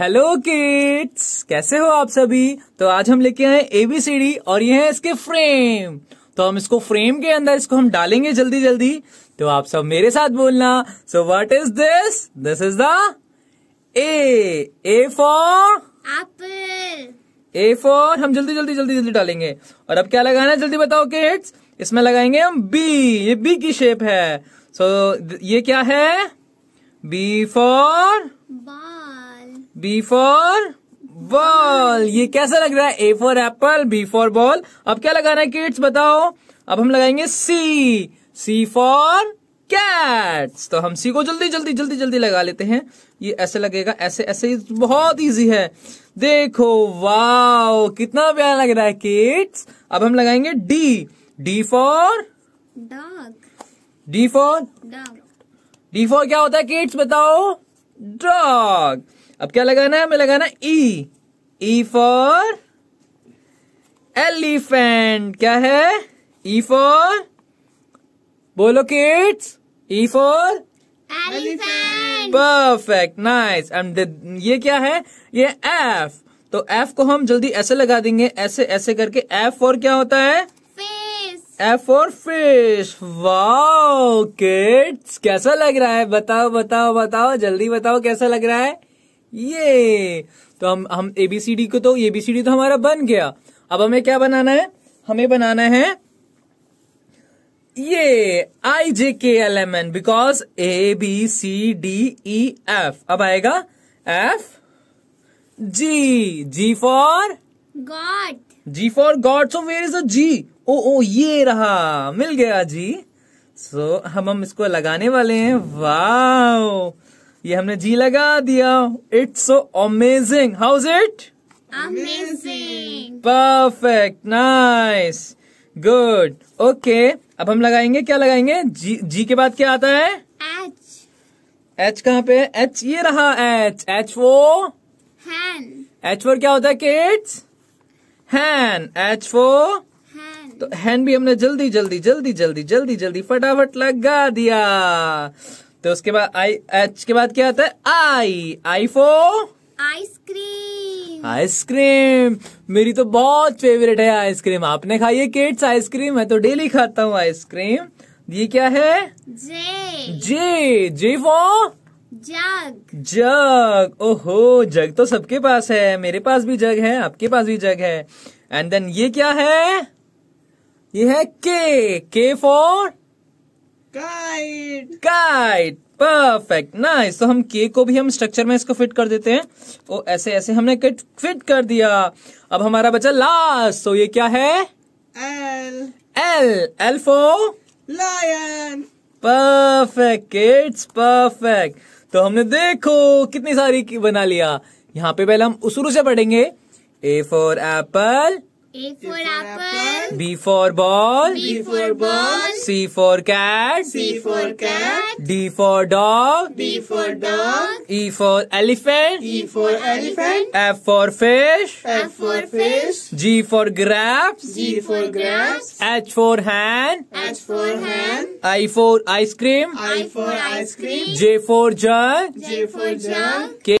Hello kids कैसे हो आप सभी तो आज हम लेके आए एबीसीडी और ये है इसके फ्रेम तो हम इसको फ्रेम के अंदर इसको हम डालेंगे जल्दी जल्दी तो आप सब मेरे साथ बोलना so what is this this is the A A for apple A for हम जल्दी जल्दी जल्दी जल्दी डालेंगे और अब क्या लगाना है जल्दी बताओ किड्स इसमें लगाएंगे हम बी ये बी की शेप है सो so, ये क्या है B for B for ball ये कैसा लग रहा है A for apple B for ball अब क्या लगाना है किड्स बताओ अब हम लगाएंगे सी सी फॉर कैट्स तो हम सी को जल्दी जल्दी जल्दी जल्दी लगा लेते हैं ये ऐसे लगेगा ऐसे ऐसे बहुत इजी है देखो वाओ कितना प्यारा लग रहा है किड्स अब हम लगाएंगे D D for dog D for dog D for क्या होता है किड्स बताओ डॉग अब क्या लगाना है हमें लगाना ई ई फॉर एलिफेंट क्या है ई e फॉर बोलो kids E for perfect nice and ये क्या है ये एफ तो एफ को हम जल्दी ऐसे लगा देंगे ऐसे ऐसे करके एफ फॉर क्या होता है F for fish wow kids कैसा लग रहा है बताओ बताओ बताओ जल्दी बताओ कैसा लग रहा है ये तो हम हम एबीसीडी को तो एबीसीडी तो हमारा बन गया अब हमें क्या बनाना है हमें बनाना है ये I J K L M N because A B C D E F अब आएगा F G G for God G for God so where is a G oh oh ये रहा मिल गया जी सो so, हम हम इसको लगाने वाले हैं वाह ये हमने जी लगा दिया it's so amazing how is it amazing perfect nice good okay अब हम लगाएंगे क्या लगाएंगे जी जी के बाद क्या आता है एच एच कहाँ पे एच ये रहा एच एच वो एच फोर क्या होता है किड्स हैन एच फॉर तो हैन भी हमने जल्दी जल्दी जल्दी जल्दी जल्दी जल्दी फटाफट लगा दिया तो उसके बाद आई एच के बाद क्या आता है आई आई फो आइसक्रीम आइसक्रीम मेरी तो बहुत फेवरेट है आइसक्रीम आपने खाई है किड्स आइसक्रीम मैं तो डेली खाता हूँ आइसक्रीम ये क्या है जे जे जे फो जग जग ओहो जग तो सबके पास है मेरे पास भी जग है आपके पास भी जग है एंड देन ये क्या है ये है के के for guide guide perfect nice तो हम के को भी हम स्ट्रक्चर में इसको फिट कर देते हैं ओ ऐसे ऐसे हमने किट फिट कर दिया अब हमारा बचा लास्ट तो ये क्या है L L L for lion perfect it's perfect तो हमने देखो कितनी सारी बना लिया यहाँ पे पहले हम उसूरू से पढ़ेंगे A for apple A for, A for apple. B for ball. B for ball. C for cat. C for cat. D for dog. D for dog. E for elephant. E for elephant. F for fish. F for fish. G for grabs. G for grabs. H for hand. H for hand. I for ice cream. I for ice cream. J for jug. J for jug. K